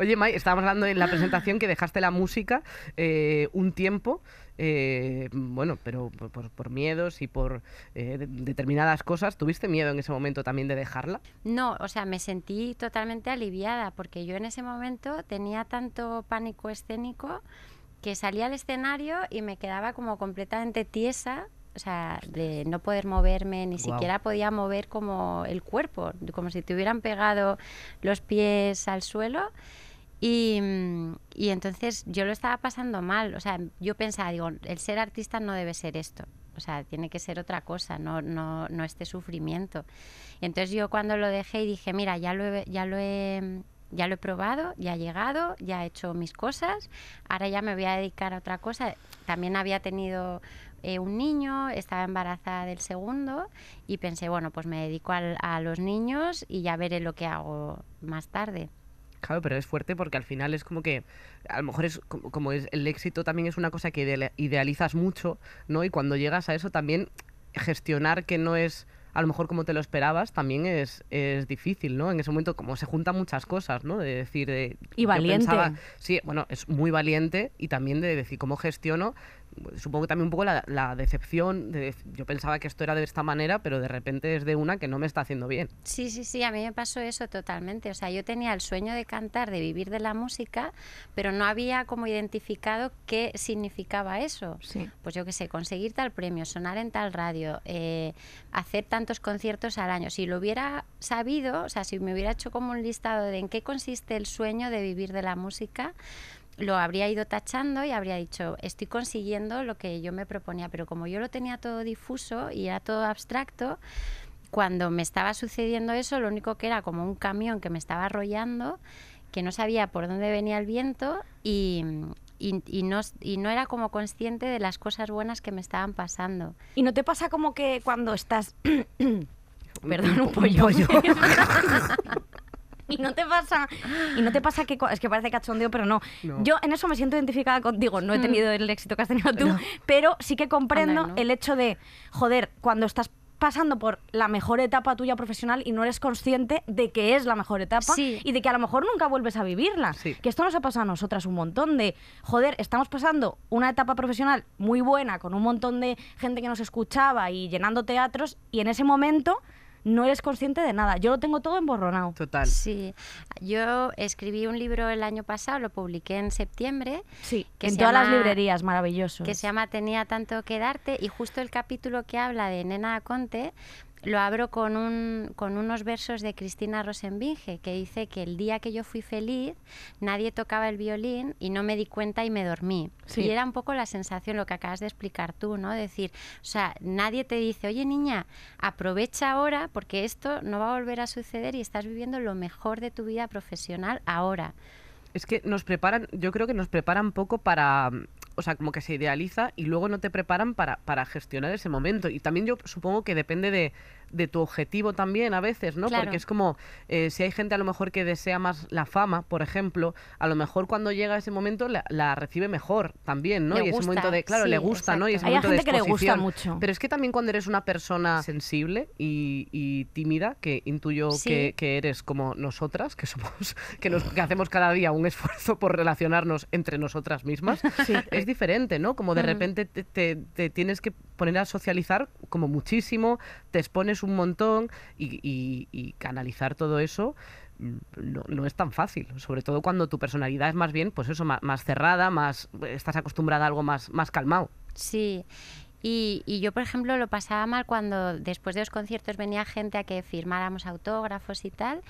Oye, Mai, estábamos hablando en la presentación que dejaste la música eh, un tiempo. Eh, bueno, pero por, miedos y por eh, determinadas cosas, ¿tuviste miedo en ese momento también de dejarla? No, o sea, me sentí totalmente aliviada porque yo en ese momento tenía tanto pánico escénico que salía al escenario y me quedaba como completamente tiesa, o sea, de no poder moverme, ni siquiera podía mover como el cuerpo, como si te hubieran pegado los pies al suelo. Mm, y, entonces yo lo estaba pasando mal, o sea, yo pensaba, digo, el ser artista no debe ser esto, o sea, tiene que ser otra cosa, no, no, no este sufrimiento. entonces yo cuando lo dejé y dije, mira, ya lo he, ya lo ya lo he probado, ya ha llegado, ya he hecho mis cosas, ahora ya me voy a dedicar a otra cosa. También había tenido eh, un niño, estaba embarazada del segundo y pensé, bueno, pues me dedico a los niños y ya veré lo que hago más tarde. Claro, pero es fuerte porque al final es como que, a lo mejor es como es el éxito también es una cosa que idealizas mucho, ¿no? Y cuando llegas a eso también gestionar que no es a lo mejor como te lo esperabas también es, es difícil, ¿no? En ese momento como se juntan muchas cosas, ¿no? De decir... y valiente. sí, bueno, es muy valiente y también de decir cómo gestiono supongo que también un poco la, decepción yo pensaba que esto era de esta manera, pero de repente es de una que no me está haciendo bien. Sí, sí, sí, a mí me pasó eso totalmente. O sea, yo tenía el sueño de cantar, de vivir de la música, pero no había como identificado qué significaba eso. Sí. Pues yo qué sé, conseguir tal premio, sonar en tal radio, eh, hacer tantos conciertos al año. Si lo hubiera sabido, o sea, si me hubiera hecho como un listado de en qué consiste el sueño de vivir de la música, lo habría ido tachando y habría dicho, estoy consiguiendo lo que yo me proponía, pero como yo lo tenía todo difuso y era todo abstracto, cuando me estaba sucediendo eso, lo único que era como un camión que me estaba arrollando, que no sabía por dónde venía el viento y, y, no, y no era como consciente de las cosas buenas que me estaban pasando. ¿Y no te pasa como que cuando estás... Perdón, un pollo. Un pollo. y no te pasa, y no te pasa que es que parece cachondeo, pero no. Yo en eso me siento identificada contigo, no he mm. tenido el éxito que has tenido tú, pero sí que comprendo el hecho de, joder, cuando estás pasando por la mejor etapa tuya profesional y no eres consciente de que es la mejor etapa y de que a lo mejor nunca vuelves a vivirla. Que esto nos ha pasado a nosotras un montón de, joder, estamos pasando una etapa profesional muy buena con un montón de gente que nos escuchaba y llenando teatros y en ese momento no eres consciente de nada. Yo lo tengo todo emborronado. Total. Sí. Yo escribí un libro el año pasado, lo publiqué en septiembre. Sí, que en todas las librerías, maravilloso. Que se llama Tenía tanto que darte y justo el capítulo que habla de Nena Conte lo abro con, un, con unos versos de Cristina Rosenbinge, que dice que el día que yo fui feliz, nadie tocaba el violín y no me di cuenta y me dormí. Y era un poco la sensación, lo que acabas de explicar tú, ¿no? Decir, o sea, nadie te dice, oye niña, aprovecha ahora porque esto no va a volver a suceder y estás viviendo lo mejor de tu vida profesional ahora. Es que nos preparan, yo creo que nos preparan poco para o sea, como que se idealiza y luego no te preparan para, para gestionar ese momento. Y también yo supongo que depende de, de tu objetivo también a veces, ¿no? Porque es como, eh, si hay gente a lo mejor que desea más la fama, por ejemplo, a lo mejor cuando llega ese momento la, recibe mejor también, ¿no? y ese momento de, claro, le gusta, ¿no? Y ese hay momento gente de que le gusta mucho. Pero es que también cuando eres una persona sensible y, tímida, que intuyo que, eres como nosotras, que somos, que, nos, hacemos cada día un esfuerzo por relacionarnos entre nosotras mismas, es diferente, ¿no? Como de repente te tienes que poner a socializar como muchísimo, te expones un montón y, canalizar todo eso mm, no, es tan fácil, sobre todo cuando tu personalidad es más bien, pues eso, más, cerrada, más estás acostumbrada a algo más, más calmado. Sí, y, y, yo, por ejemplo, lo pasaba mal cuando después de los conciertos venía gente a que firmáramos autógrafos y tal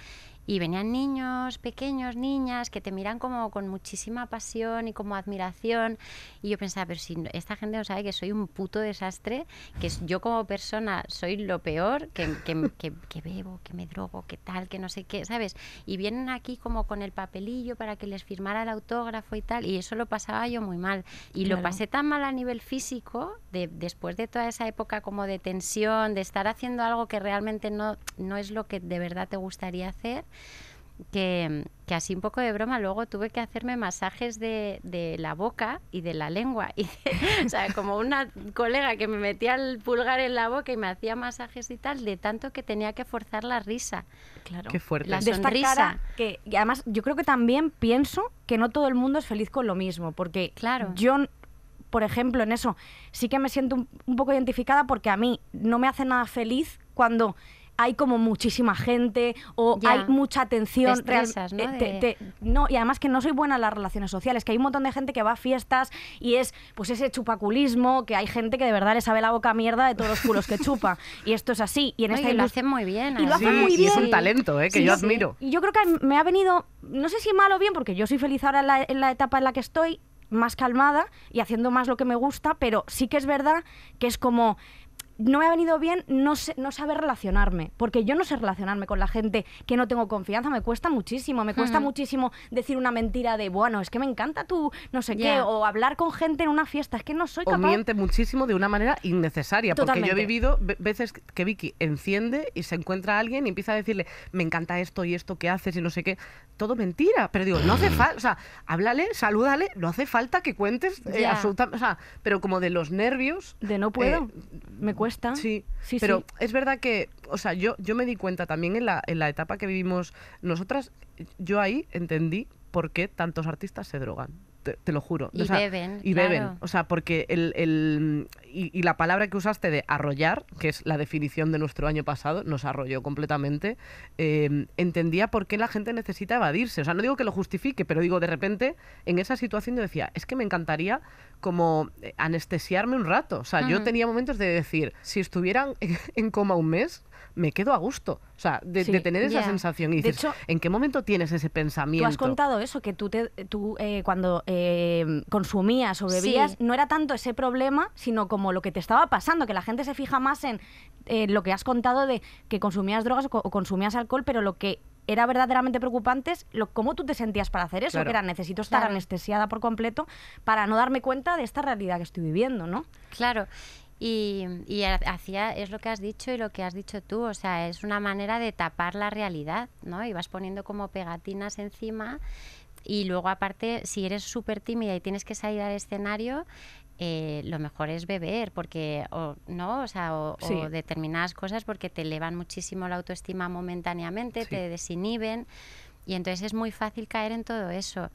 y venían niños pequeños, niñas, que te miran como con muchísima pasión y como admiración. Y yo pensaba, pero si esta gente no sabe que soy un puto desastre, que yo como persona soy lo peor, que, que, bebo, que me drogo, que tal, que no sé qué, ¿sabes? Y vienen aquí como con el papelillo para que les firmara el autógrafo y tal. Y eso lo pasaba yo muy mal. Y lo pasé tan mal a nivel físico, de, después de toda esa época como de tensión, de estar haciendo algo que realmente no, no es lo que de verdad te gustaría hacer, que, así un poco de broma, luego tuve que hacerme masajes de, la boca y de la lengua. Y o sea, como una colega que me metía el pulgar en la boca y me hacía masajes y tal, de tanto que tenía que forzar la risa. Claro. Qué fuerte. La sonrisa. De esta que, y además, yo creo que también pienso que no todo el mundo es feliz con lo mismo, porque claro. yo por ejemplo, en eso sí que me siento un, poco identificada porque a mí no me hace nada feliz cuando hay como muchísima gente o hay mucha atención. Eh, ¿no? y además que no soy buena en las relaciones sociales, que hay un montón de gente que va a fiestas y es pues ese chupaculismo, que hay gente que de verdad le sabe la boca mierda de todos los culos que chupa. Y esto es así. Y en lo hacen muy bien. Y lo hacen muy bien. Y es un talento, eh, que yo admiro. Y yo creo que me ha venido, no sé si mal o bien, porque yo soy feliz ahora en la etapa en la que estoy, más calmada y haciendo más lo que me gusta, pero sí que es verdad que es como, no me ha venido bien no, no saber relacionarme, porque yo no sé relacionarme con la gente que no tengo confianza, me cuesta muchísimo, me cuesta hmm. muchísimo decir una mentira de, bueno, es que me encanta tú, no sé qué, o hablar con gente en una fiesta, es que no soy capaz. O miente muchísimo de una manera innecesaria, porque yo he vivido veces que Vicky enciende y se encuentra a alguien y empieza a decirle, me encanta esto y esto que haces y no sé qué, todo mentira, pero digo, no hace falta, o sea, háblale, salúdale, no hace falta que cuentes, eh, absolutamente, pero como de los nervios... De no puedo, eh, me cuesta. Sí, sí pero es verdad que, o sea, yo, yo me di cuenta también en la, etapa que vivimos nosotras, yo ahí entendí por qué tantos artistas se drogan. Te, lo juro. Y beben. Y beben. O sea, porque el, y, la palabra que usaste de arrollar, que es la definición de nuestro año pasado, nos arrolló completamente, em, entendía por qué la gente necesita evadirse. O sea, no digo que lo justifique, pero digo, de repente, en esa situación yo decía, es que me encantaría como eh, anestesiarme un rato. O sea, yo tenía momentos de decir, si estuvieran en coma un mes, me quedo a gusto. O sea, de, tener esa sensación. Y decir ¿en qué momento tienes ese pensamiento? Tú has contado eso, que tú, te, tú eh, cuando em, consumías o bebías, no era tanto ese problema, sino como como lo que te estaba pasando, que la gente se fija más en eh, lo que has contado de que consumías drogas o, consumías alcohol, pero lo que era verdaderamente preocupante es lo, cómo tú te sentías para hacer eso, que era necesito estar anestesiada por completo para no darme cuenta de esta realidad que estoy viviendo, ¿no? Claro. Y, y es lo que has dicho y lo que has dicho tú, o sea, es una manera de tapar la realidad, ¿no? Y vas poniendo como pegatinas encima y luego aparte, si eres súper tímida y tienes que salir al escenario, eh, lo mejor es beber, porque, o, ¿no? O o, determinadas cosas porque te elevan muchísimo la autoestima momentáneamente, te desinhiben, y entonces es muy fácil caer en todo eso.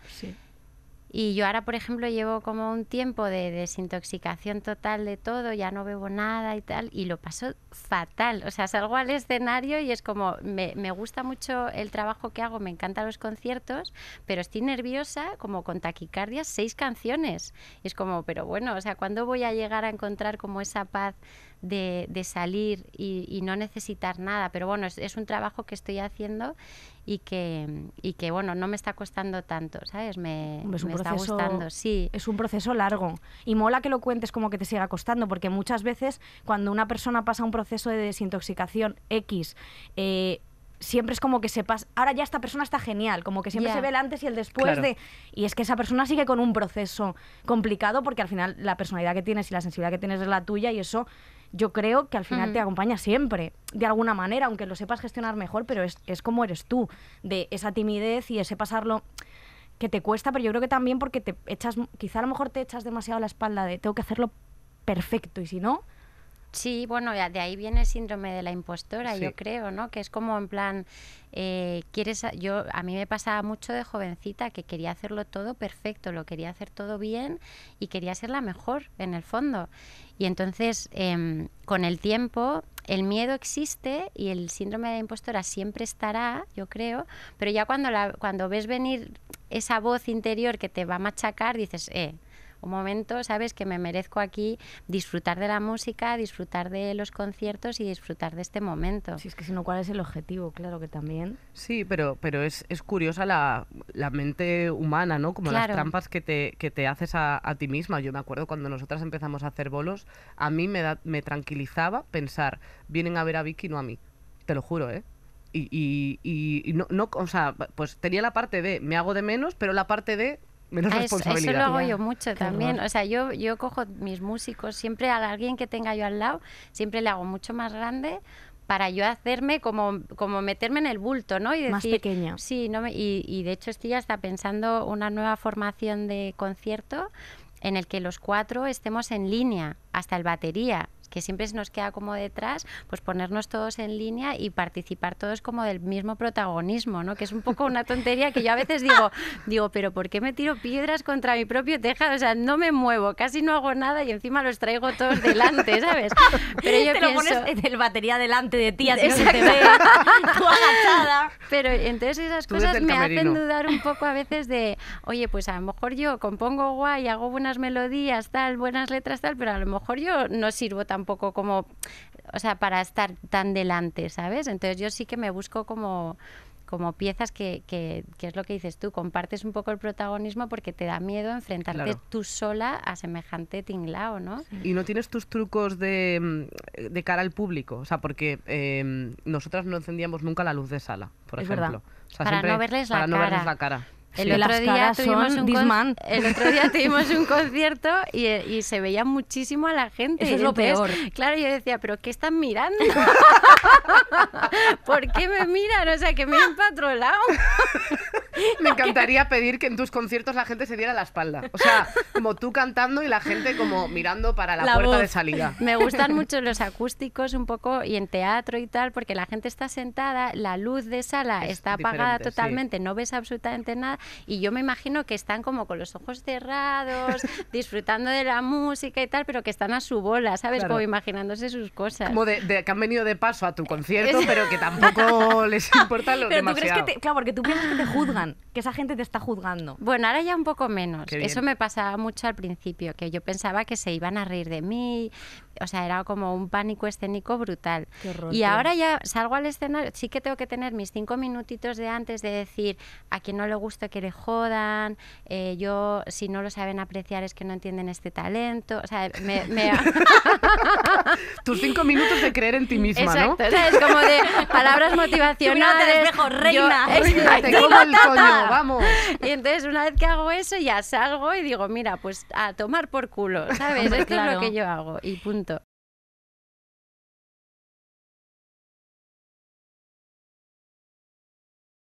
Y yo ahora, por ejemplo, llevo como un tiempo de desintoxicación total de todo, ya no bebo nada y tal, y lo paso fatal. O sea, salgo al escenario y es como, me, me gusta mucho el trabajo que hago, me encantan los conciertos, pero estoy nerviosa, como con taquicardia seis canciones. es como, pero bueno, o sea, ¿cuándo voy a llegar a encontrar como esa paz de, salir y, no necesitar nada. Pero bueno, es, un trabajo que estoy haciendo y que, y que, bueno, no me está costando tanto, ¿sabes? Me, está gustando, sí. Es un proceso largo. Y mola que lo cuentes como que te siga costando, porque muchas veces cuando una persona pasa un proceso de desintoxicación X, eh, siempre es como que se pasa. Ahora ya esta persona está genial, como que siempre se ve el antes y el después de. Y es que esa persona sigue con un proceso complicado porque al final la personalidad que tienes y la sensibilidad que tienes es la tuya y eso yo creo que al final te acompaña siempre, de alguna manera, aunque lo sepas gestionar mejor, pero es, como eres tú, de esa timidez y ese pasarlo que te cuesta, pero yo creo que también porque te echas, quizá a lo mejor te echas demasiado la espalda de tengo que hacerlo perfecto y si no, Sí, bueno, de ahí viene el síndrome de la impostora, yo creo, ¿no? Que es como en plan, eh, quieres, yo a mí me pasaba mucho de jovencita que quería hacerlo todo perfecto, lo quería hacer todo bien y quería ser la mejor en el fondo. Y entonces, em, con el tiempo, el miedo existe y el síndrome de la impostora siempre estará, yo creo, pero ya cuando, la, cuando ves venir esa voz interior que te va a machacar, dices, eh un momento, ¿sabes? Que me merezco aquí disfrutar de la música, disfrutar de los conciertos y disfrutar de este momento. Sí, es que si ¿cuál es el objetivo? Claro que también. Sí, pero, pero es, curiosa la, mente humana, ¿no? Como las trampas que te, te haces a, ti misma. Yo me acuerdo cuando nosotras empezamos a hacer bolos, a mí me, me tranquilizaba pensar, vienen a ver a Vicky, no a mí. Te lo juro, ¿eh? y, no, no, o sea, pues tenía la parte de me hago de menos, pero la parte de menos responsabilidad. Ah, eso, lo hago yo mucho también. O sea, yo, yo cojo mis músicos, siempre a alguien que tenga yo al lado, siempre le hago mucho más grande para yo hacerme como, como meterme en el bulto, ¿no? Y más pequeño. Sí, no me, y, y de hecho estoy ya está pensando una nueva formación de concierto en el que los cuatro estemos en línea, hasta el batería que siempre se nos queda como detrás, pues ponernos todos en línea y participar todos como del mismo protagonismo, ¿no? Que es un poco una tontería que yo a veces digo, digo, pero ¿por qué me tiro piedras contra mi propio tejado? O sea, no me muevo, casi no hago nada y encima los traigo todos delante, ¿sabes? Pero yo te pienso, lo pones el batería delante de ti, así te agachada. Pero entonces esas cosas me hacen dudar un poco a veces de, oye, pues a lo mejor yo compongo guay, hago buenas melodías, tal, buenas letras, tal, pero a lo mejor yo no sirvo tan poco como, o sea, para estar tan delante, ¿sabes? Entonces yo sí que me busco como como piezas que, que, es lo que dices tú, compartes un poco el protagonismo porque te da miedo enfrentarte tú sola a semejante tinglao, ¿no? Y no tienes tus trucos de, de cara al público, o sea, porque eh, nosotras no encendíamos nunca la luz de sala, por es ejemplo. Verdad. para, no verles la cara. El, otro día tuvimos un el otro día tuvimos un concierto y, se veía muchísimo a la gente. Eso es lo peor. Claro, yo decía, ¿pero qué están mirando? ¿Por qué me miran? O sea, que me han patrolado. Me encantaría pedir que en tus conciertos la gente se diera la espalda. O sea, como tú cantando y la gente como mirando para la, puerta de salida. Me gustan mucho los acústicos un poco y en teatro y tal, porque la gente está sentada, la luz de sala está apagada totalmente, no ves absolutamente nada y yo me imagino que están como con los ojos cerrados, disfrutando de la música y tal, pero que están a su bola, ¿sabes? Como imaginándose sus cosas. Como de, que han venido de paso a tu concierto, pero que tampoco les importa lo pero Tú claro, porque tú piensas que te juzgan que esa gente te está juzgando. Bueno, ahora ya un poco menos. Eso me pasaba mucho al principio, que yo pensaba que se iban a reír de mí, o sea, era como un pánico escénico brutal. Y ahora ya salgo al escenario, sí que tengo que tener mis cinco minutitos de antes de decir a quien no le gusta que le jodan, eh, yo si no lo saben apreciar es que no entienden este talento, o sea, me... Tus cinco minutos de creer en ti misma, ¿no? es como de palabras motivacionales. reina. te como el coño, vamos. Y entonces una vez que hago eso ya salgo y digo, mira, pues a tomar por culo, ¿sabes? Esto claro. es lo que yo hago y punto.